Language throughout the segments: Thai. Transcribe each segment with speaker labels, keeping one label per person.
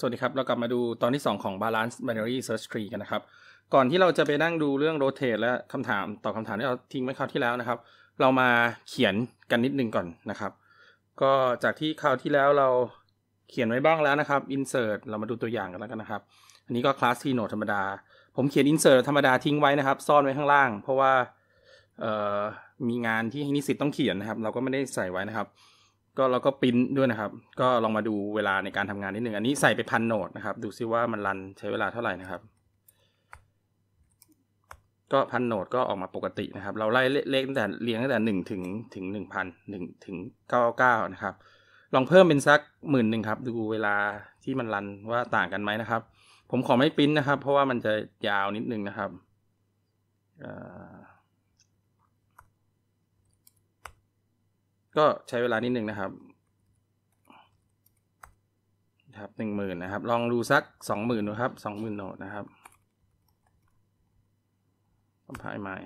Speaker 1: สวัสดีครับ เรากลับมาดูตอนที่ 2 ของ Balance Binary Search Tree กันนะครับ ก่อนที่เราจะไปนั่งดูเรื่อง Rotate และคำถามตอบคำถามที่เราทิ้งไว้คราวที่แล้วนะครับ เรามาเขียนกันนิดนึงก่อนนะครับ ก็จากที่คราวที่แล้วเราเขียนไว้บ้างแล้วนะครับ Insert เรามาดูตัวอย่างกันแล้วกันนะครับ อันนี้ก็ Class Tree Node ธรรมดาผมเขียน Insert ธรรมดาทิ้งไว้นะครับซ่อนไว้ข้างล่าง เพราะว่ามีงานที่นิสิตต้องเขียนนะครับ เราก็ไม่ได้ใส่ไว้นะครับก็เราก็ปิ้นด้วยนะครับ ก็ลองมาดูเวลาในการทำงานนิดหนึ่งอันนี้ใส่ไปพันโหนดนะครับ ดูซิว่ามันรันใช้เวลาเท่าไหร่นะครับ ก็พันโหนดก็ออกมาปกตินะครับ เราไล่เลขตั้งแต่เรียงตั้งแต่หนึ่งถึงถึงหนึ่งพันหนึ่งถึงเก้าเก้านะครับ ลองเพิ่มเป็นสักหมื่นหนึ่งครับดูเวลาที่มันรันว่าต่างกันไหมนะครับ ผมขอไม่ปิ้นนะครับเพราะว่ามันจะยาวนิดนึงนะครับอ่าก็ใช้เวลานิดนึงนะครับ ครับหนึ่งหมื่นนะครับลองดูสักสองหมื่นนะครับสองหมื่นโนดนะครับคอมไพล์ใหม่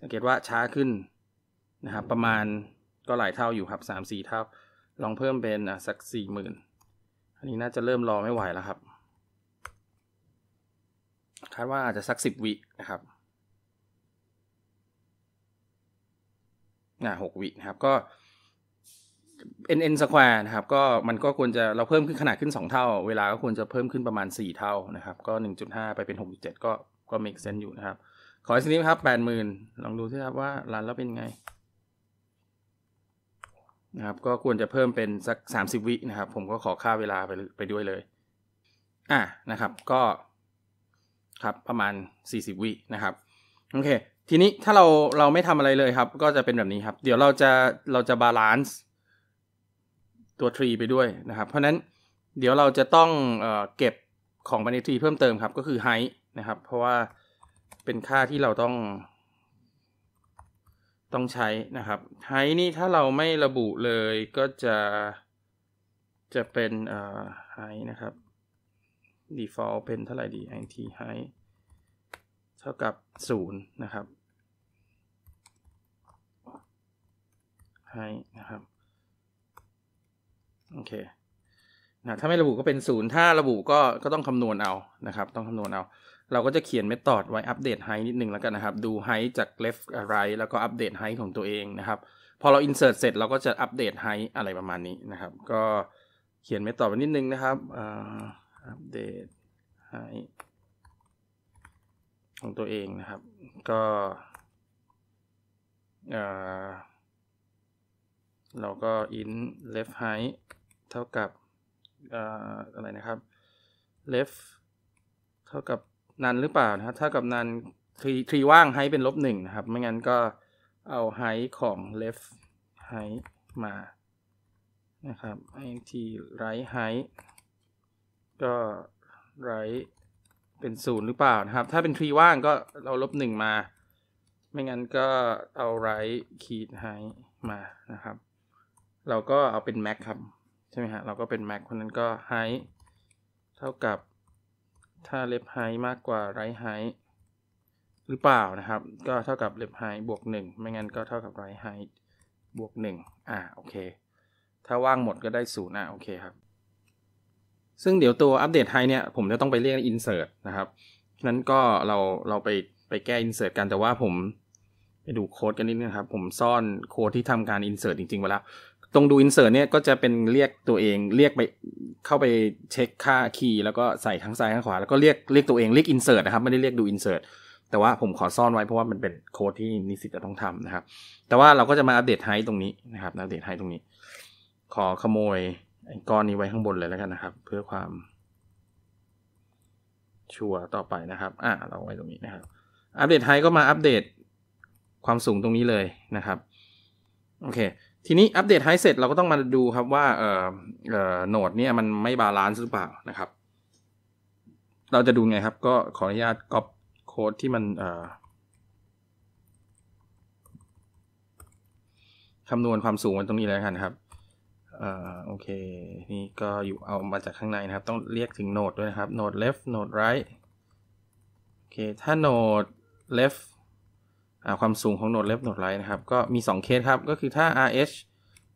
Speaker 1: สังเกตว่าช้าขึ้นนะครับประมาณก็หลายเท่าอยู่ครับสามสี่เท่าลองเพิ่มเป็นะสักสี่หมื่นอันนี้น่าจะเริ่มรอไม่ไหวแล้วครับ คาดว่าอาจจะสักสิบวินะครับนะหกวินะครับก็ n n square นะครับ ก็มันก็ควรจะเราเพิ่มขึ้นขนาดขึ้น 2 เท่า เวลา ก็ ควรจะเพิ่มขึ้น ประมาณ 4 เท่านะครับ ก็ 1.5ไปเป็น6.7ก็ก็ make sense อยู่ นะครับขอให้นิ้ครับ 80,000 ลองดูสิครับว่ารัน แล้วเป็นไงนะครับ ก็ควรจะเพิ่มเป็นสัก30 วินะครับ ผมก็ขอค่าเวลาไปไปด้วยเลย อ่ะนะครับ ก็ ครับ ประมาณ40วินะครับโอเคทีนี้ถ้าเราเราไม่ทำอะไรเลยครับก็จะเป็นแบบนี้ครับ เดี๋ยวเราจะเราจะบาลานซ์ตัวทรีไปด้วยนะครับ เพราะนั้นเดี๋ยวเราจะต้องเอเก็บของไปในทรีเพิ่มเติมครับก็คือไฮนะครับเพราะว่าเป็นค่าที่เราต้อง ต้องใช้นะครับไฮนี่ถ้าเราไม่ระบุเลยก็จะจะเป็นเอ่อนะครับ default เป็นเท่าไหร่ดี int h i g h ท่ากับ 0 นะครับให้นะครับโอเคนะถ้าไม่ระบุก็เป็น0ถ้าระบุก็ก็ต้องคำนวณเอานะครับ ต้องคำนวณเอา เราก็จะเขียนเมธอดไว้อัปเดตไฮนิดนึงแล้วกันนะครับ ดูไฮจาก left right แล้วก็อัปเดตไฮของตัวเองนะครับ พอเรา insert เสร็จเราก็จะอัปเดตไฮอะไรประมาณนี้นะครับ ก็เขียนเมธอดไว้นิดนึงนะครับอัปเดตไฮของตัวเองนะครับก็เราก็ int left height เท่ากับอะไรนะครับ left เท่ากับนันหรือเปล่านะครับเท่ากับนันทรีทรีว่างไฮเป็นลบหนึ่งนะครับ ไม่งั้นก็เอาไฮของ left ไฮมานะครับ int right height ก็ right เป็นศูนย์หรือเปล่านะครับ ถ้าเป็นทรีว่างก็เราลบหนึ่งมา ไม่งั้นก็เอาไรขีดไฮมานะครับ เราก็เอาเป็นแม็กครับใช่ไหมฮะ เราก็เป็นแม็กคนนั้นก็ไฮเท่ากับถ้าเล็บไฮมากกว่าไรไฮหรือเปล่านะครับ ก็เท่ากับเล็บไฮบวกหนึ่งไม่งั้นก็เท่ากับไรไฮบวกหนึ่งอ่าโอเค ถ้าว่างหมดก็ได้ศูนย์อ่ะโอเคครับซึ่งเดี๋ยวตัวอัปเดตไฮเนี่ยผมจะต้องไปเรียก insert นะครับนั้นก็เราเราไปไปแก้ insert กันแต่ว่าผมไปดูโค้ดกัน นิดนึงครับ ผมซ่อนโค้ดที่ทำการ insert จริงๆไว้แล้ว ตรงดู insert เนี่ยก็จะเป็นเรียกตัวเอง เรียกไปเข้าไปเช็คค่าคีย์แล้วก็ใส่ทั้งซ้ายทั้งขวาแล้วก็เรียกเรียกตัวเอง เรียก insert นะครับไม่ได้เรียกดู insert แต่ว่าผมขอซ่อนไว้เพราะว่ามันเป็นโค้ดที่นิสิตจะต้องทำนะครับ แต่ว่าเราก็จะมาอัปเดตไฮตรงนี้นะครับอัปเดตไฮตรงนี้ ขอขโมยไอ้ก้อนนี้ไว้ข้างบนเลยแล้วกันนะครับ เพื่อความ ชัวร์ต่อไปนะครับ อ่ะเราไว้ตรงนี้นะครับ อัปเดตไฮก็มาอัปเดต ความสูงตรงนี้เลยนะครับ โอเค ทีนี้อัปเดตไฮเสร็จเราก็ต้องมาดูครับว่าเอ่อเอ่อโหนดเนี่ยมันไม่บาลานซ์หรือเปล่านะครับ เราจะดูไงครับ ก็ขออนุญาตก๊อปโค้ด ที่มันเอ่อคำนวณความสูงไว้ตรงนี้แล้วกันครับอ่าโอเค นี่ก็อยู่เอามาจากข้างในนะครับ ต้องเรียกถึงโหนดด้วยนะครับโหนด left โหนด right โอเค ถ้าโหนด left อ่าความสูงของโหนด left โหนด right นะครับ ก็มี2เคสครับ ก็คือถ้า rh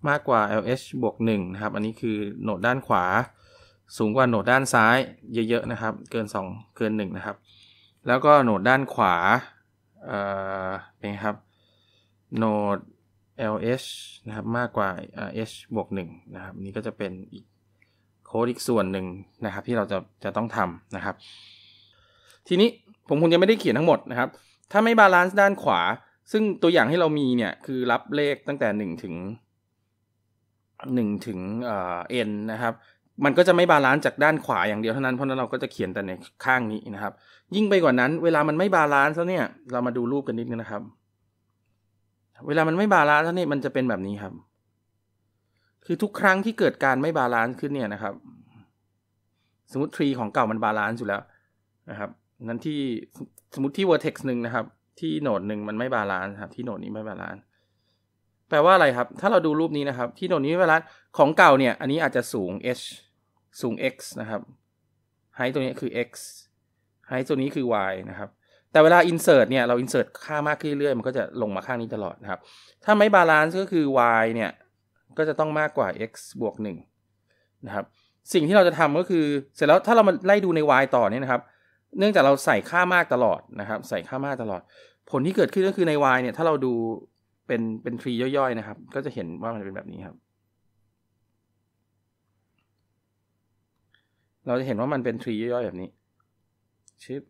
Speaker 1: มากกว่า lh บวก1นะครับ อันนี้คือโหนดด้านขวา สูงกว่าโหนดด้านซ้ายเยอะๆนะครับ เกิน 2เกิน1นะครับ แล้วก็โหนดด้านขวา เอ่อเป็นครับโหนด LH นะครับมากกว่า h บวก1นะครับนี่ก็จะเป็นอีกโค้ดอีกส่วนหนึ่งนะครับ ที่เราจะจะต้องทำนะครับ ทีนี้ผมคงยังไม่ได้เขียนทั้งหมดนะครับ ถ้าไม่บาลานซ์ด้านขวา ซึ่งตัวอย่างให้เรามีเนี่ยคือรับเลขตั้งแต่ 1 ถึง 1 ถึงเอ็นนะครับ มันก็จะไม่บาลานซ์จากด้านขวาอย่างเดียวเท่านั้นเพราะนั้นเราก็จะเขียนแต่ในข้างนี้นะครับ ยิ่งไปกว่านั้น เวลามันไม่บาลานซ์แล้วเนี่ยเรามาดูรูปกันนิดนึงนะครับเวลา มันไม่บาลานซ์แล้วนี่มันจะเป็นแบบนี้ครับ คือทุกครั้งที่เกิดการไม่บาลานซ์ขึ้นเนี่ยนะครับ สมมติทรีของเก่ามันบาลานซ์อยู่แล้วนะครับนั้นที่สมมติที่ vertex หนึ่งนะครับ ที่โหนดหนึ่งมันไม่บาลานซ์ครับ ที่โหนดนี้ไม่บาลานซ์ แปลว่าอะไรครับ ถ้าเราดูรูปนี้นะครับ ที่โหนดนี้ไม่บาลานซ์ ของเก่าเนี่ย อันนี้อาจจะสูง h สูง x นะครับไฮตัวนี้คือ x ไฮตัวนี้คือ y นะครับแต่เวลา insert เนี่ยเรา insert ค่ามากขึ้นเรื่อยมันก็จะลงมาข้างนี้ตลอดนะครับถ้าไม่บาลานซ์ก็คือ y เนี่ยก็จะต้องมากกว่า x บวก1นะครับสิ่งที่เราจะทำก็คือเสร็จแล้วถ้าเรามาไล่ดูใน y ต่อเนี่ยนะครับ เนื่องจากเราใส่ค่ามากตลอดนะครับ ใส่ค่ามากตลอด ผลที่เกิดขึ้นก็คือใน y เนี่ยถ้าเราดูเป็นเป็นทรีย่อยๆนะครับ ก็จะเห็นว่ามันเป็นแบบนี้ครับ เราจะเห็นว่ามันเป็นทรีย่อยๆ แบบนี้ชิป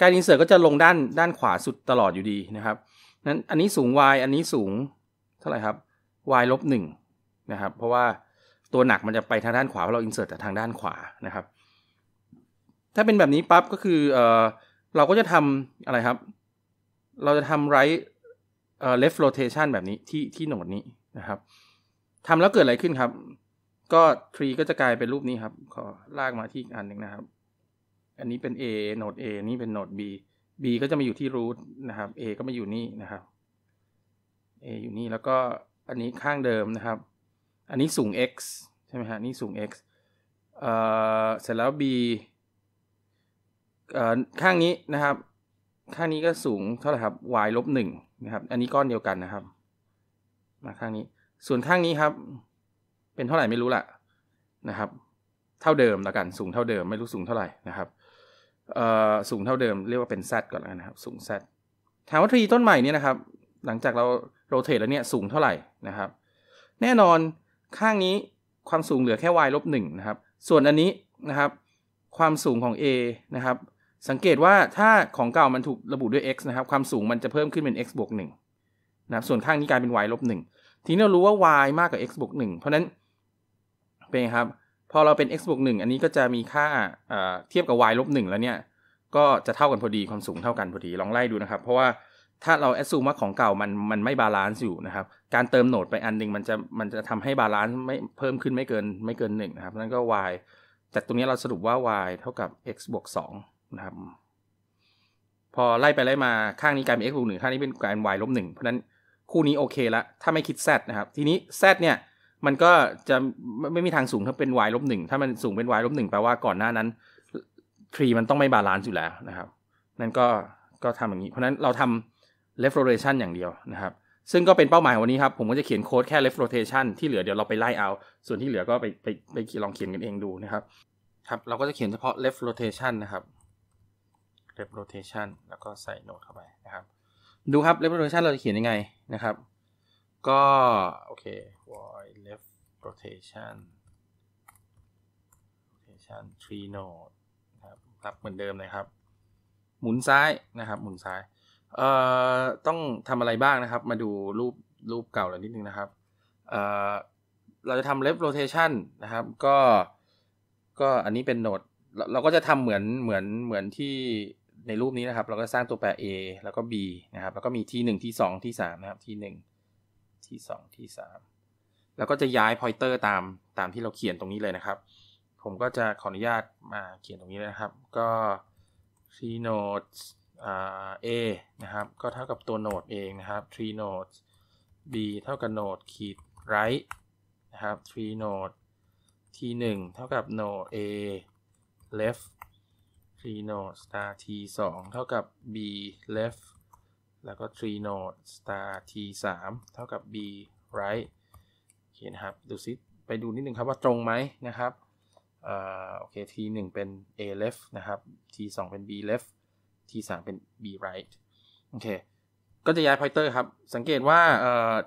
Speaker 1: การอินเสิร์ตก็จะลงด้านด้านขวาสุดตลอดอยู่ดีนะครับนั้นอันนี้สูง y อันนี้สูงเท่าไหร่ครับ y ลบหนึ่งนะครับ เพราะว่าตัวหนักมันจะไปทางด้านขวาเพราะเราอินเสิร์ตแต่ทางด้านขวานะครับ ถ้าเป็นแบบนี้ปั๊บก็คือเออเราก็จะทำอะไรครับ เราจะทำ right เออ left rotation แบบนี้ที่ที่โหนดนี้นะครับทำแล้วเกิดอะไรขึ้นครับ ก็ทรีก็จะกลายเป็นรูปนี้ครับขอลากมาที่อีกอันหนึ่งนะครับอันนี้เป็น A โนด A นี่เป็นโนด B B ก็จะมาอยู่ที่ root นะครับ A ก็มาอยู่นี่นะครับ A อยู่นี่ แล้วก็อันนี้ข้างเดิมนะครับ อันนี้สูง x ใช่ไหมฮะนี่สูง x เอ่อเสร็จแล้ว B เอ่อข้างนี้นะครับข้างนี้ก็สูงเท่าไหร่ครับ y ลบหนึ่งนะครับอันนี้ก้อนเดียวกันนะครับ มาข้างนี้ ส่วนข้างนี้ครับ เป็นเท่าไหร่ไม่รู้ละนะครับ เท่าเดิมละกัน สูงเท่าเดิม ไม่รู้สูงเท่าไหร่นะครับสูงเท่าเดิมเรียกว่าเป็นแดก่อนแล้วนะครับ สูงแซถามว่าทรีต้นใหม่นี่นะครับ หลังจากเราโรเตทแล้วเนี่ยสูงเท่าไหร่นะครับ แน่นอนข้างนี้ความสูงเหลือแค่ y ลบหนึ่งนะครับส่วนอันนี้นะครับ ความสูงของ a นะครับ สังเกตว่าถ้าของเก่ามันถูกระบุด้วย x นะครับ ความสูงมันจะเพิ่มขึ้นเป็น x บวกหนึ่งนะครับส่วนข้างนี้กลายเป็น y ลบหนึ่งทีนี้เรารู้ว่า y มากกว่า x บวกหนึ่งเพราะนั้นเป็นครับพอเราเป็น x บวกหนึ่งอันนี้ก็จะมีค่าเทียบกับ y ลบหนึ่งแล้วเนี่ย ก็จะเท่ากันพอดีความสูงเท่ากันพอดีลองไล่ดูนะครับ เพราะว่าถ้าเราแอดซูมว่าของเก่า มันมันไม่บาลานซ์อยู่นะครับ การเติมโหนดไปอันหนึ่งมันจะมันจะทำให้บาลานซ์ไม่เพิ่มขึ้นไม่เกินไม่เกินหนึ่งนะครับนั่นก็ y แต่ตรงนี้เราสรุปว่า y เท่ากับ x บวกสองนะครับ พอไล่ไปไล่มาข้างนี้กลายเป็น x บวกหนึ่งข้างนี้เป็นกลายเป็น y ลบหนึ่งเพราะนั้นคู่นี้โอเคละถ้าไม่คิด z นะครับทีนี้ z เนี่ยมันก็จะไม่มีทางสูงถ้าเป็น y ลบหนึ่งถ้ามันสูงเป็น y ลบหนึ่งแปลว่าก่อนหน้านั้นทรีมันต้องไม่บาลานซ์อยู่แล้วนะครับ นั่นก็ก็ทำอย่างนี้ เพราะนั้นเราทำ left rotation อย่างเดียวนะครับ ซึ่งก็เป็นเป้าหมายวันนี้ครับ ผมก็จะเขียนโค้ดแค่ left rotation ที่เหลือเดี๋ยวเราไปไล่เอาส่วนที่เหลือก็ไปไปไปลองเขียนกันเองดูนะครับ ครับเราก็จะเขียนเฉพาะ left rotation นะครับ left rotation แล้วก็ใส่โน้ตเข้าไปนะครับ ดูครับ left rotation เราจะเขียนยังไงนะครับ ก็โอเค void left rotation rotation three node นะครับรับเหมือนเดิมเลยครับ หมุนซ้ายนะครับ หมุนซ้าย เอ่อ ต้องทำอะไรบ้างนะครับ มาดูรูปรูปเก่าเรยนิดนึงนะครับ เอ่อ เราจะทำ left rotation นะครับ ก็ ก็อันนี้เป็นโนด เราก็จะทำเหมือนเหมือนเหมือนที่ ในรูปนี้นะครับ เราก็สร้างตัวแปร a แล้วก็ b นะครับ แล้วก็มี t 1 t 2 t 3นะครับ t 1 t 2 t 3แล้วก็จะย้ายพอยเตอร์ตาม ตามที่เราเขียนตรงนี้เลยนะครับ ผมก็จะขออนุญาตมาเขียนตรงนี้นะครับ ก็ที n โนดเอนะครับ ก็เท่ากับตัวโนดเองนะครับ tree node b เท่ากับโนดขีด right นะครับ tree node ที1เท่ากับ node a left tree node star t 2เท่ากับ b left แล้วก็ tree node star t 3เท่ากับ b right เคนะครับดูซิไปดูนิดนึงครับว่าตรงไหมนะครับโอเค t 1เป็น a left นะครับ t 2เป็น b left t 3เป็น b right โอเค ก็จะย้ายพอยเตอร์ครับ สังเกตว่า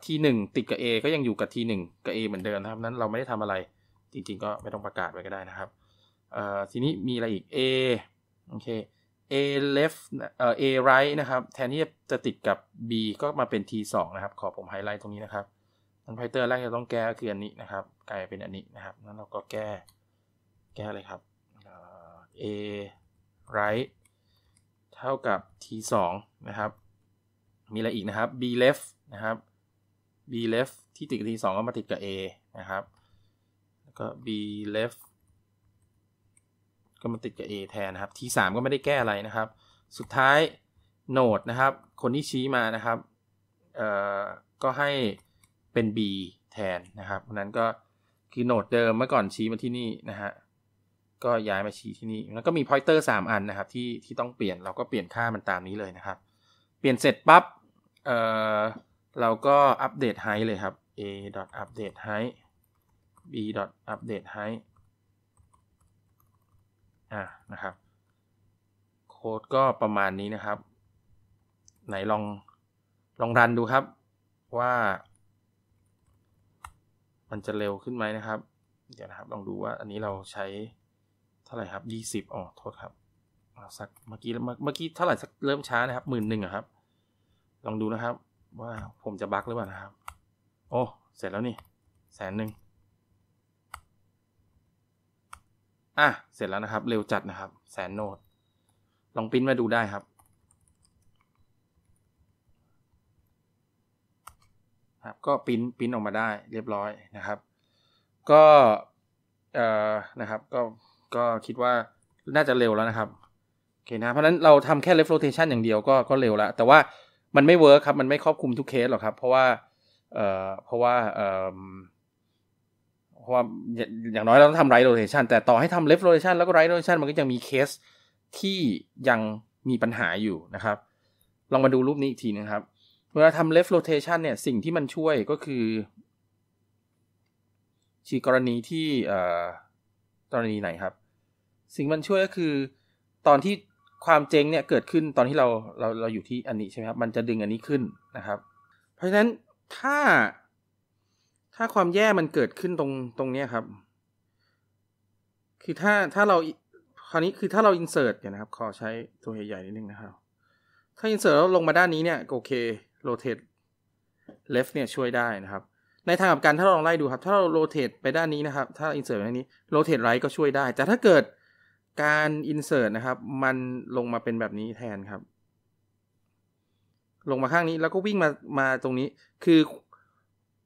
Speaker 1: t 1ติดกับ a ก็ยังอยู่กับ t 1กับ a เหมือนเดิมนะครับนั้นเราไม่ได้ทำอะไรจริงๆก็ไม่ต้องประกาศไว้ก็ได้นะครับทีนี้มีอะไรอีก a โอเค a left เอ่อ a right นะครับแทนที่จะติดกับ b ก็มาเป็น t 2นะครับ ขอผมไฮไลท์ตรงนี้นะครับนไพเตอร์แรกจะต้องแก้ก็คืออันนี้นะครับกลายเป็นอันนี้นะครับ นั้นเราก็แก้แก้เลยครับ a right เท่ากับ t 2นะครับ มีอะไรอีกนะครับ b left นะครับ b left ที่ติดกับ t 2 ก็มาติดกับ a นะครับ แล้วก็ b left ก็มาติดกับ a แทนนะครับ t 3 ก็ไม่ได้แก้อะไรนะครับ สุดท้ายโนดนะครับคนที่ชี้มานะครับเอ่อก็ให้เป็น B แทนนะครับเพราะนั้นก็คือโนดเดิมเมื่อก่อนชี้มาที่นี่นะฮะ ก็ย้ายมาชี้ที่นี่ แล้วก็มีพอยเตอร์3อันนะครับที่ที่ต้องเปลี่ยนเราก็เปลี่ยนค่ามันตามนี้เลยนะครับ เปลี่ยนเสร็จปั๊บเออเราก็อัปเดตไฮเลยครับ a update height b update height อ่านะครับ โค้ดก็ประมาณนี้นะครับไหนลองลองรันดูครับว่ามันจะเร็วขึ้นไหมนะครับ เดี๋ยวนะครับลองดูว่าอันนี้เราใช้เท่าไหร่ครับ20อ๋อโทษครับเอาสัก เมื่อกี้เมื่อกี้เท่าไหร่สัก เริ่มช้านะครับหมื่นหนึ่งครับ ลองดูนะครับว่าผมจะบั๊กหรือเปล่านะครับ โอ้ เสร็จแล้วนี่แสนหนึ่งอ่ะ เสร็จแล้วนะครับ เร็วจัดนะครับ แสนโนด ลองปิ้นมาดูได้ครับครับก็ปิ้นปิ้นออกมาได้เรียบร้อยนะครับ ก็เอ่อนะครับก็ก็คิดว่าน่าจะเร็วแล้วนะครับโอเคนะเพราะนั้นเราทำแค่ left rotation อย่างเดียวก็ก็เร็วแล้ว แต่ว่ามันไม่เวิร์คครับมันไม่ครอบคลุมทุกเคสหรอกครับ เพราะว่าเอ่อเพราะว่าเอ่อเพราะว่าอย่างน้อยเราต้องทำไรโรเทชันแต่ต่อให้ทำเลฟโรเทชันแล้วก็ไรโรเทชันมันก็ยังมีเคส ที่ยังมีปัญหาอยู่นะครับลองมาดูรูปนี้อีกทีนะครับเวลาทำ left rotation เนี่ย สิ่งที่มันช่วยก็คือชีกรณีที่กรณีไหนครับ สิ่งมันช่วยก็คือตอนที่ความเจ๊งเนี่ยเกิดขึ้นตอนที่เราเราเราอยู่ที่อันนี้ ใช่ไหมครับ มันจะดึงอันนี้ขึ้นนะครับ เพราะฉะนั้นถ้าถ้าความแย่มันเกิดขึ้นตรงตรงเนี้ยครับ คือถ้าถ้าเราคราวนี้คือถ้าเราอินเสิร์ตเนี่ยนะครับ ขอใช้ตัวใหญ่ ๆนิดนึงนะครับ ถ้าอินเสิร์ตแล้วลงมาด้านนี้เนี่ยโอเคโรเตทเลฟเนี่ยช่วยได้นะครับ ในทางกับการถ้าเราลองไล่ดูครับ ถ้าเราโรเตทไปด้านนี้นะครับ ถ้าอินเสิร์ตไปด้านนี้โรเตทไรก็ช่วยได้ แต่ถ้าเกิดการอินเสิร์ตนะครับ มันลงมาเป็นแบบนี้แทนครับลงมาข้างนี้แล้วก็วิ่งมามาตรงนี้คือ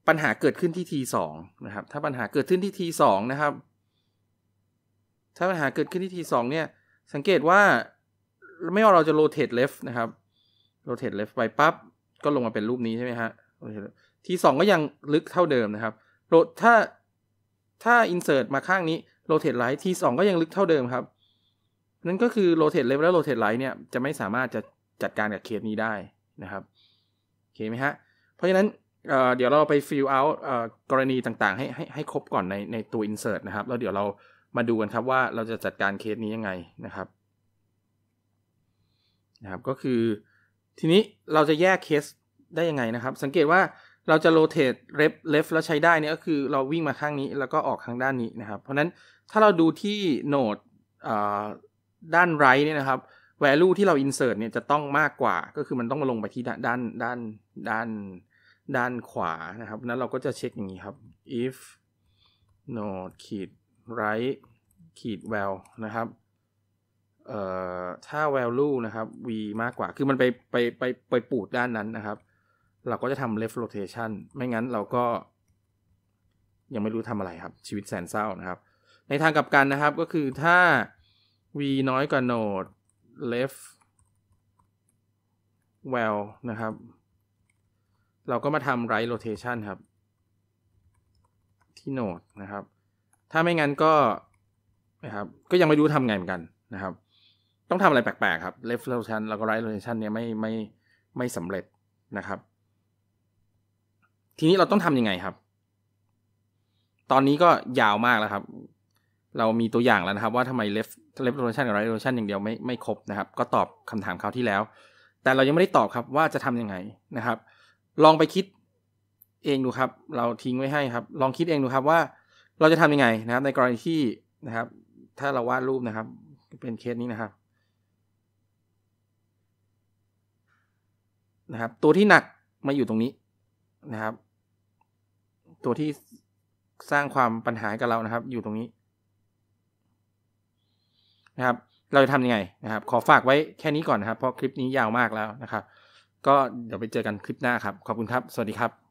Speaker 1: ปัญหาเกิดขึ้นที่ T2 นะครับ ถ้าปัญหาเกิดขึ้นที่ T2 นะครับถ้าปัญหาเกิดขึ้นที่ T2 เนี่ยสังเกตว่าไม่ว่าเราจะโรเตทเลฟนะครับโรเตทเลฟไปปั๊บก็ลงมาเป็นรูปนี้ใช่ไหมฮะทีสองก็ยังลึกเท่าเดิมนะครับโรถ้าถ้า insert มาข้างนี้ rotate ล i g h t ทีสองก็ยังลึกเท่าเดิมครับนั่นก็คือ rotate left และ rotate ล i g h t เนี่ย จะไม่สามารถจะจัดการกับเคสนี้ได้นะครับโอเคไหมฮะเพราะฉะนั้นเเดี๋ยวเราไป fill out กรณีต่างๆ ให้ให้ให้ครบก่อนในในตัว insert นะครับแล้วเดี๋ยวเรามาดูกันครับว่าเราจะจัดการเคสนี้ยังไงนะครับนะครับก็คือทีนี้เราจะแยกเคสได้ยังไงนะครับ สังเกตว่าเราจะโรเตทเรฟเลฟแล้วใช้ได้เนี่ยก็คือเราวิ่งมาข้างนี้ แล้วก็ออกทางด้านนี้นะครับ เพราะนั้นถ้าเราดูที่โนดด้านไรเนี่ยนะครับ value ที่เรา insert เนี่ยจะต้องมากกว่าก็คือมันต้องมาลงไปที่ด้านด้านด้านด้านขวานะครับ นั้นเราก็จะเช็คอย่างนี้ครับ if node ขีด right ขีด val นะครับเอ่อถ้า value นะครับ v มากกว่าคือมันไปไปไปไปปูดด้านนั้นนะครับ เราก็จะทำ left rotation ไม่งั้นเราก็ยังไม่รู้ทำอะไรครับชีวิตแสนเศร้านะครับ ในทางกลับกันนะครับก็คือถ้า v น้อยกว่าโน e left well นะครับเราก็มาทำ right rotation ครับที่โน e นะครับถ้าไม่งั้นก็นะครับก็ยังไม่รู้ทำไงเหมือนกันนะครับต้องทำอะไรแปลกๆครับ left rotation แล้วก็ right rotation เนี่ยไม่ไม่ไม่สำเร็จนะครับ ทีนี้เราต้องทำยังไงครับ ตอนนี้ก็ยาวมากแล้วครับ เรามีตัวอย่างแล้วนะครับว่าทำไม left left rotation กับ right rotation อย่างเดียวไม่ไม่ครบนะครับ ก็ตอบคำถามคราวที่แล้ว แต่เรายังไม่ได้ตอบครับ ว่าจะทำยังไงนะครับ ลองไปคิดเองดูครับ เราทิ้งไว้ให้ครับ ลองคิดเองดูครับว่าเราจะทำยังไงนะครับ ในกรณีที่นะครับ ถ้าเราวาดรูปนะครับ เป็นเคสนี้นะครับนะครับตัวที่หนักมาอยู่ตรงนี้นะครับ ตัวที่สร้างความปัญหากับเรานะครับ อยู่ตรงนี้ นะครับ เราจะทำยังไงนะครับ ขอฝากไว้แค่นี้ก่อนนะครับ เพราะคลิปนี้ยาวมากแล้วนะครับ ก็เดี๋ยวไปเจอกันคลิปหน้าครับ ขอบคุณครับ สวัสดีครับ